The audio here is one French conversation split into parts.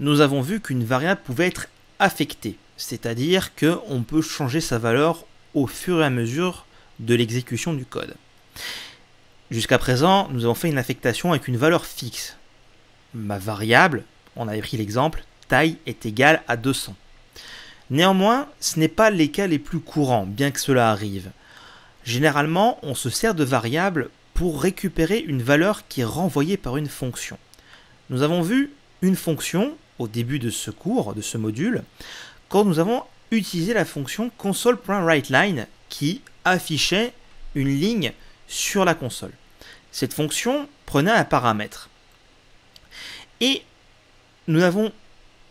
nous avons vu qu'une variable pouvait être affectée, c'est-à-dire qu'on peut changer sa valeur au fur et à mesure de l'exécution du code. Jusqu'à présent, nous avons fait une affectation avec une valeur fixe. Ma variable, on avait pris l'exemple, taille est égale à 200. Néanmoins, ce n'est pas les cas les plus courants, bien que cela arrive. Généralement, on se sert de variables pour récupérer une valeur qui est renvoyée par une fonction. Nous avons vu une fonction au début de ce cours, de ce module, quand nous avons utilisé la fonction console.WriteLine qui affichait une ligne sur la console. Cette fonction prenait un paramètre. Et nous n'avons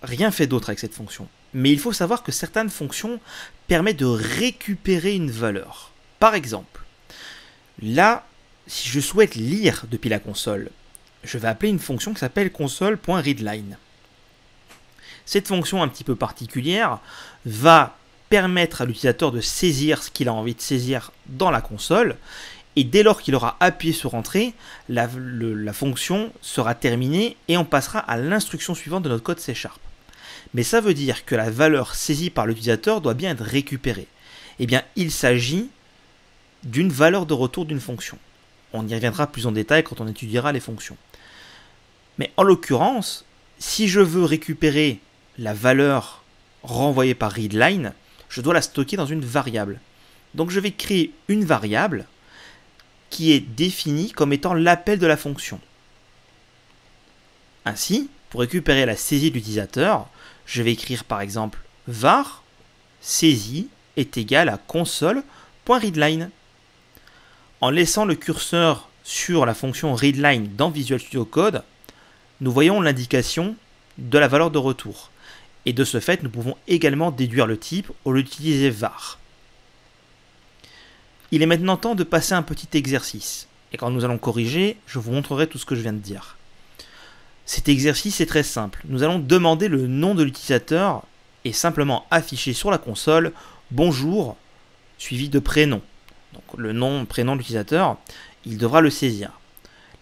rien fait d'autre avec cette fonction. Mais il faut savoir que certaines fonctions permettent de récupérer une valeur. Par exemple, là, si je souhaite lire depuis la console, je vais appeler une fonction qui s'appelle console.readline. Cette fonction un petit peu particulière va permettre à l'utilisateur de saisir ce qu'il a envie de saisir dans la console et dès lors qu'il aura appuyé sur Entrée, la, fonction sera terminée et on passera à l'instruction suivante de notre code C Sharp. Mais ça veut dire que la valeur saisie par l'utilisateur doit bien être récupérée. Eh bien, il s'agit d'une valeur de retour d'une fonction. On y reviendra plus en détail quand on étudiera les fonctions. Mais en l'occurrence, si je veux récupérer la valeur renvoyée par readline, je dois la stocker dans une variable. Donc je vais créer une variable qui est définie comme étant l'appel de la fonction. Ainsi, pour récupérer la saisie de l'utilisateur, je vais écrire par exemple var saisie est égal à console.readline. En laissant le curseur sur la fonction readline dans Visual Studio Code, nous voyons l'indication de la valeur de retour et de ce fait, nous pouvons également déduire le type ou l'utiliser var. Il est maintenant temps de passer un petit exercice, et quand nous allons corriger, je vous montrerai tout ce que je viens de dire. Cet exercice est très simple, nous allons demander le nom de l'utilisateur et simplement afficher sur la console bonjour suivi de prénom. Donc le nom, prénom de l'utilisateur, il devra le saisir.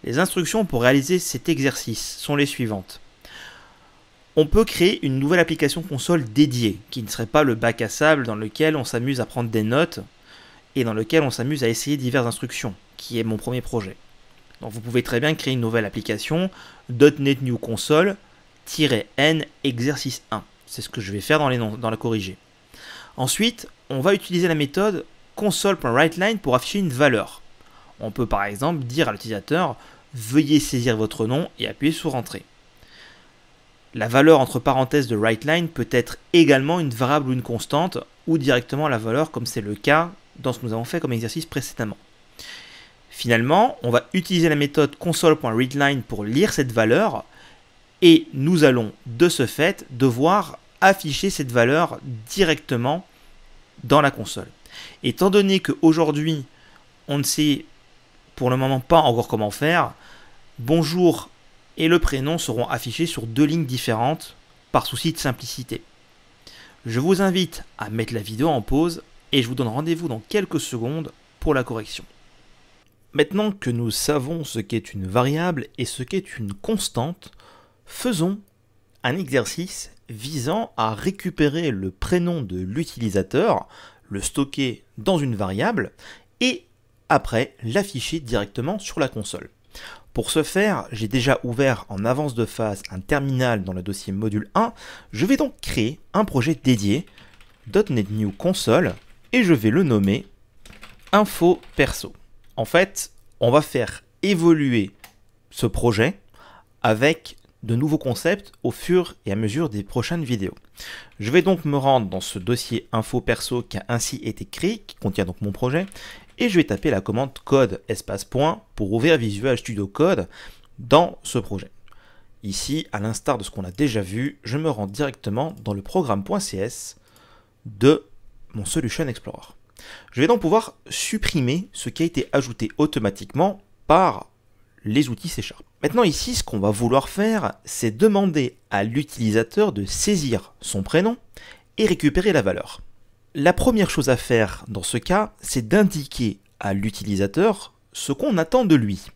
Les instructions pour réaliser cet exercice sont les suivantes on peut créer une nouvelle application console dédiée, qui ne serait pas le bac à sable dans lequel on s'amuse à prendre des notes et dans lequel on s'amuse à essayer diverses instructions, qui est mon premier projet. Donc vous pouvez très bien créer une nouvelle application .NET New Console-N exercice 1. C'est ce que je vais faire dans, dans la corrigée. Ensuite, on va utiliser la méthode console.WriteLine pour afficher une valeur. On peut par exemple dire à l'utilisateur veuillez saisir votre nom et appuyer sur Entrée. La valeur entre parenthèses de WriteLine peut être également une variable ou une constante, ou directement la valeur comme c'est le cas dans ce que nous avons fait comme exercice précédemment. Finalement, on va utiliser la méthode console.readline pour lire cette valeur, et nous allons de ce fait devoir afficher cette valeur directement dans la console. Étant donné qu'aujourd'hui, on ne sait pour le moment pas encore comment faire, bonjour et le prénom seront affichés sur deux lignes différentes par souci de simplicité. Je vous invite à mettre la vidéo en pause et je vous donne rendez-vous dans quelques secondes pour la correction. Maintenant que nous savons ce qu'est une variable et ce qu'est une constante, faisons un exercice visant à récupérer le prénom de l'utilisateur, le stocker dans une variable et après l'afficher directement sur la console. Pour ce faire, j'ai déjà ouvert en avance de phase un terminal dans le dossier module 1. Je vais donc créer un projet dédié, .NET New Console, et je vais le nommer Info Perso. En fait, on va faire évoluer ce projet avec de nouveaux concepts au fur et à mesure des prochaines vidéos. Je vais donc me rendre dans ce dossier info perso qui a ainsi été créé, qui contient donc mon projet, et je vais taper la commande code espace point pour ouvrir Visual Studio Code dans ce projet. Ici, à l'instar de ce qu'on a déjà vu, je me rends directement dans le programme.cs de mon Solution Explorer. Je vais donc pouvoir supprimer ce qui a été ajouté automatiquement par les outils C Sharp. Maintenant ici, ce qu'on va vouloir faire, c'est demander à l'utilisateur de saisir son prénom et récupérer la valeur. La première chose à faire dans ce cas, c'est d'indiquer à l'utilisateur ce qu'on attend de lui.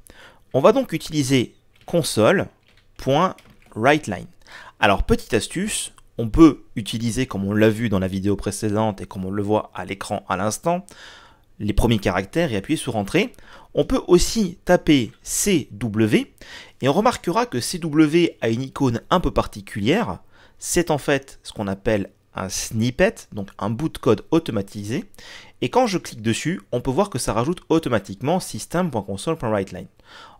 On va donc utiliser console.writeLine. Alors, petite astuce, on peut utiliser, comme on l'a vu dans la vidéo précédente et comme on le voit à l'écran à l'instant, les premiers caractères et appuyer sur Entrée. On peut aussi taper CW et on remarquera que CW a une icône un peu particulière. C'est en fait ce qu'on appelle un snippet, donc un bout de code automatisé. Et quand je clique dessus, on peut voir que ça rajoute automatiquement system.console.WriteLine.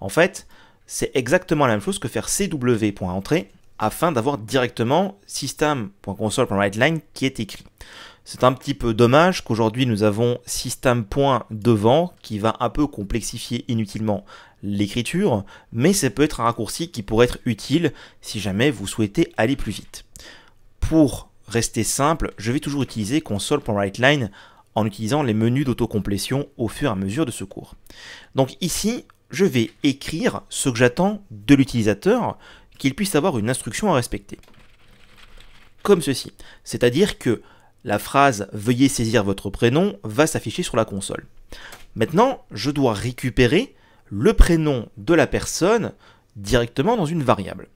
En fait, c'est exactement la même chose que faire cw.entrée afin d'avoir directement system.console.WriteLine qui est écrit. C'est un petit peu dommage qu'aujourd'hui nous avons system.devant qui va un peu complexifier inutilement l'écriture, mais ça peut être un raccourci qui pourrait être utile si jamais vous souhaitez aller plus vite. Pour rester simple, je vais toujours utiliser console.writeline en utilisant les menus d'autocomplétion au fur et à mesure de ce cours. Donc ici, je vais écrire ce que j'attends de l'utilisateur, qu'il puisse avoir une instruction à respecter. Comme ceci, c'est-à-dire que la phrase « Veuillez saisir votre prénom » va s'afficher sur la console. Maintenant, je dois récupérer le prénom de la personne directement dans une variable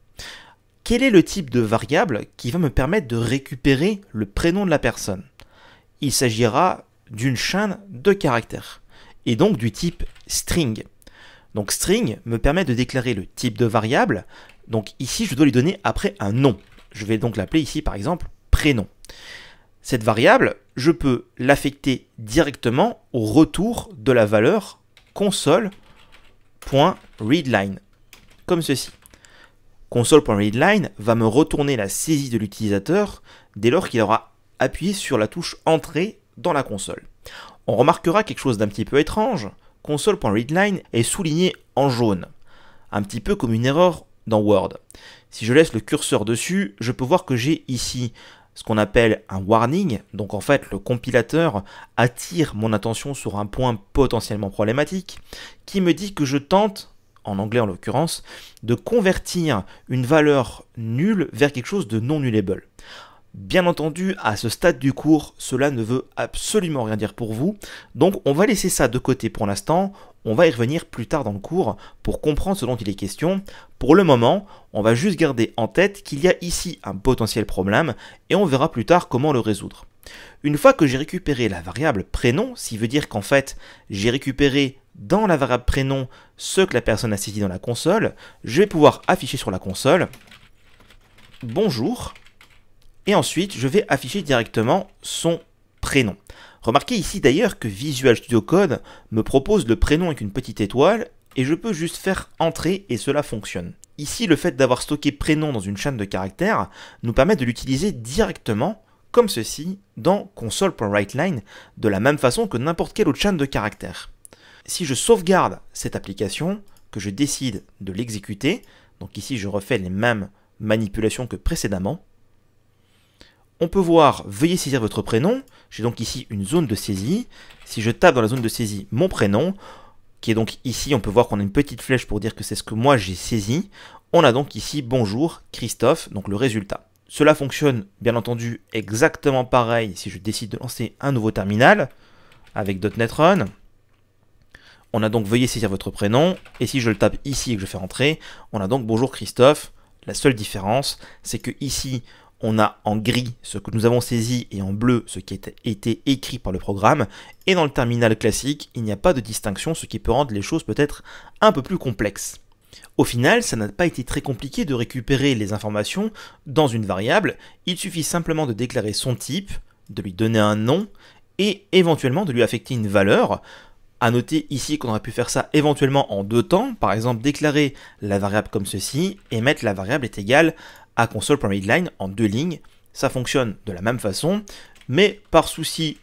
quel est le type de variable qui va me permettre de récupérer le prénom de la personne Il s'agira d'une chaîne de caractères, et donc du type string. Donc string me permet de déclarer le type de variable, donc ici je dois lui donner après un nom. Je vais donc l'appeler ici par exemple prénom. Cette variable, je peux l'affecter directement au retour de la valeur console.readline, comme ceci. Console.readline va me retourner la saisie de l'utilisateur dès lors qu'il aura appuyé sur la touche Entrée dans la console. On remarquera quelque chose d'un petit peu étrange, console.readline est souligné en jaune, un petit peu comme une erreur dans Word. Si je laisse le curseur dessus, je peux voir que j'ai ici ce qu'on appelle un warning, donc en fait le compilateur attire mon attention sur un point potentiellement problématique, qui me dit que je tente en anglais en l'occurrence, de convertir une valeur nulle vers quelque chose de non nullable. Bien entendu, à ce stade du cours, cela ne veut absolument rien dire pour vous, donc on va laisser ça de côté pour l'instant, on va y revenir plus tard dans le cours pour comprendre ce dont il est question. Pour le moment, on va juste garder en tête qu'il y a ici un potentiel problème et on verra plus tard comment le résoudre. Une fois que j'ai récupéré la variable prénom, ce qui veut dire qu'en fait j'ai récupéré dans la variable prénom ce que la personne a saisi dans la console, je vais pouvoir afficher sur la console bonjour et ensuite je vais afficher directement son prénom. Remarquez ici d'ailleurs que Visual Studio Code me propose le prénom avec une petite étoile et je peux juste faire entrer et cela fonctionne. Ici, le fait d'avoir stocké prénom dans une chaîne de caractères nous permet de l'utiliser directement comme ceci dans console.writeline de la même façon que n'importe quelle autre chaîne de caractères. Si je sauvegarde cette application, que je décide de l'exécuter, donc ici je refais les mêmes manipulations que précédemment, on peut voir « Veuillez saisir votre prénom ». J'ai donc ici une zone de saisie. Si je tape dans la zone de saisie mon prénom, qui est donc ici, on peut voir qu'on a une petite flèche pour dire que c'est ce que moi j'ai saisi. On a donc ici « Bonjour Christophe », donc le résultat. Cela fonctionne bien entendu exactement pareil si je décide de lancer un nouveau terminal avec .NET Run. On a donc veuillez saisir votre prénom, et si je le tape ici et que je fais rentrer, on a donc bonjour Christophe. La seule différence, c'est que ici, on a en gris ce que nous avons saisi et en bleu ce qui a été écrit par le programme. Et dans le terminal classique, il n'y a pas de distinction, ce qui peut rendre les choses peut-être un peu plus complexes. Au final, ça n'a pas été très compliqué de récupérer les informations dans une variable, il suffit simplement de déclarer son type, de lui donner un nom, et éventuellement de lui affecter une valeur, à noter ici qu'on aurait pu faire ça éventuellement en deux temps, par exemple déclarer la variable comme ceci et mettre la variable est égale à console.readline en deux lignes. Ça fonctionne de la même façon, mais par souci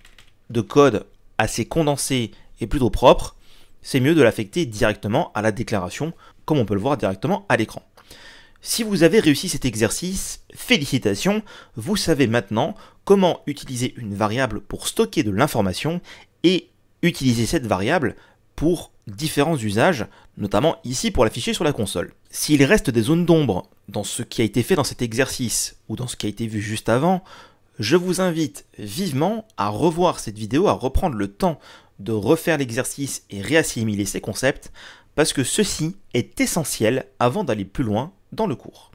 de code assez condensé et plutôt propre, c'est mieux de l'affecter directement à la déclaration, comme on peut le voir directement à l'écran. Si vous avez réussi cet exercice, félicitations, vous savez maintenant comment utiliser une variable pour stocker de l'information et utiliser cette variable pour différents usages, notamment ici pour l'afficher sur la console. S'il reste des zones d'ombre dans ce qui a été fait dans cet exercice ou dans ce qui a été vu juste avant, je vous invite vivement à revoir cette vidéo, à reprendre le temps de refaire l'exercice et réassimiler ces concepts, parce que ceci est essentiel avant d'aller plus loin dans le cours.